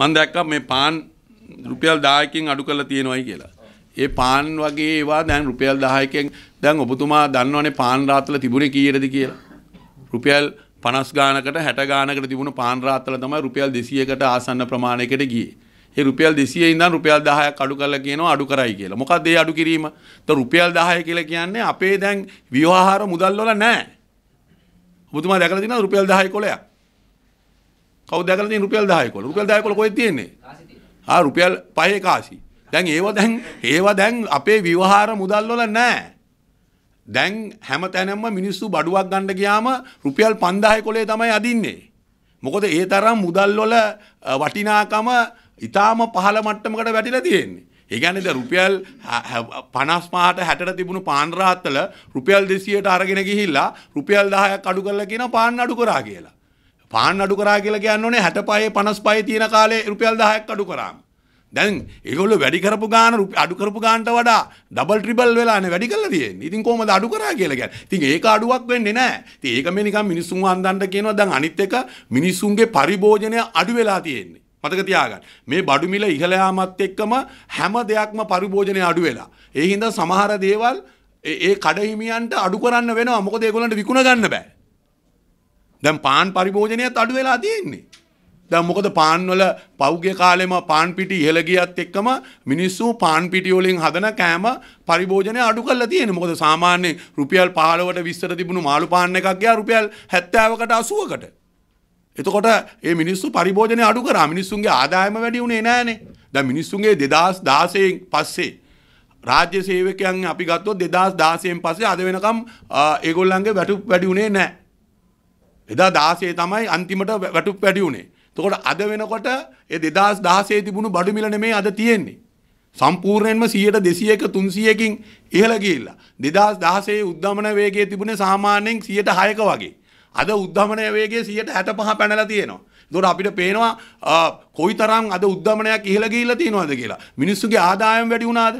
මම දැක්කා මේ පාන් රුපියල් 10කින් අඩු කරලා තියෙනවයි කියලා. ඒ පාන් වගේ ඒවා දැන් රුපියල් 10කින් දැන් ඔබතුමා දන්නවනේ පාන් රාත්තල තිබුණේ කීයටද කියලා. රුපියල් 50 ගානකට 60 ගානකට තිබුණු පාන් රාත්තල තමයි රුපියල් 200කට ආසන්න ප්‍රමාණයකට ගියේ. ඒ රුපියල් 200 ඉඳන් රුපියල් 10ක් අඩු කරලා කියනවා අඩු කරයි කියලා. මොකක්ද ඒ අඩු කිරීම? તો රුපියල් 10 කියලා කියන්නේ අපේ දැන් ව්‍යවහාර මුදල් වල නැහැ. ඔබතුමා දැකලා තියෙනවා රුපියල් 10 කොලයක්. කවුද දැකලා තියෙන රුපියල් 10 11 රුපියල් 10 11 කොහෙද තියෙන්නේ ආ රුපියල් 5 කාසි දැන් ඒවා දැන් ඒවා දැන් අපේ විවහාර මුදල් වල නැහැ දැන් හැමතැනම මිනිස්සු බඩුවක් ගන්න ගියාම රුපියල් 5000 කොලේ තමයි අදින්නේ. මොකද ඒ තරම් මුදල් වල වටිනාකම ඊටාම පහළ මට්ටමකට වැටිලා තියෙන්නේ. ඒ කියන්නේ දැන් රුපියල් 55ට 60ට තිබුණු පාන් රාත්තල රුපියල් 200ට අරගෙන ගිහිල්ලා රුපියල් 10ක් අඩු කරලා කියන පාන් අඩු කරා කියලා. පාන් අඩු කරා කියලා කියන්න ඕනේ 65 55 තියෙන කාලේ රුපියල් 10ක් අඩු කරාම. දැන් ඒගොල්ලෝ වැඩි කරපු ගාන අඩු කරපු ගානට වඩා ඩබල් ට්‍රිපල් වෙලානේ වැඩි කරලා තියෙන්නේ. ඉතින් කොහොමද අඩු කරා කියලා කියන්නේ? ඉතින් ඒක අඩුවක් වෙන්නේ නැහැ. ඉතින් ඒක මේ නිකන් මිනිසුන් වන්දන්න කියනවා. දැන් අනිත් එක මිනිසුන්ගේ පරිභෝජනය අඩු වෙලා තියෙන්නේ. මතක තියාගන්න. මේ බඩු මිල ඉහළ යාමත් එක්කම හැම දෙයක්ම පරිභෝජනය අඩු වෙලා. ඒ හින්දා සමහර දේවල් ඒ කඩහිමියන්ට අඩු කරන්න වෙනවා. මොකද ඒගොල්ලන්ට විකුණ ගන්න බෑ. දැන් පාන් පරිභෝජනයත් අඩු වෙලා තියෙන්නේ. දැන් මොකද පාන් වල පෞගේ කාලෙම පාන් පිටි ඉහළ ගියත් එක්කම මිනිස්සු පාන් පිටි වලින් හදන කෑම පරිභෝජනය අඩු කරලා තියෙන්නේ. මොකද සාමාන්‍ය රුපියල් 15ට 20ට තිබුණු මාළු පාන් එකක් ගියා රුපියල් 70කට 80කට. එතකොට මේ මිනිස්සු පරිභෝජනය අඩු කරා. මිනිස්සුන්ගේ ආදායම වැඩි උනේ නැහනේ. දැන් මිනිස්සුන්ගේ 2016 පස්සේ රාජ්‍ය සේවකයන් අපි ගත්තොත් 2016න් පස්සේ අද වෙනකම් ඒගොල්ලන්ගේ වැටුප් වැඩි උනේ නැහැ. එදා 16 තමයි අන්තිමට වැටුප් වැඩි උනේ. එතකොට අද වෙනකොට ඒ 2016 තිබුණු බඩු මිල නෙමෙයි අද තියෙන්නේ. සම්පූර්ණයෙන්ම 100ට 200ක 300කින් ඉහළ ගිහිල්ලා 2016 උද්ධමන වේගය තිබුණේ සාමාන්‍යයෙන් 106ක වගේ. අද උද්ධමන වේගය 165 පැනලා තියෙනවා. එතකොට අපිට පේනවා කොයිතරම් අද උද්ධමනයක් ඉහළ ගිහිල්ලා තියෙනවද කියලා. මිනිස්සුගේ ආදායම් වැඩි වුණාද?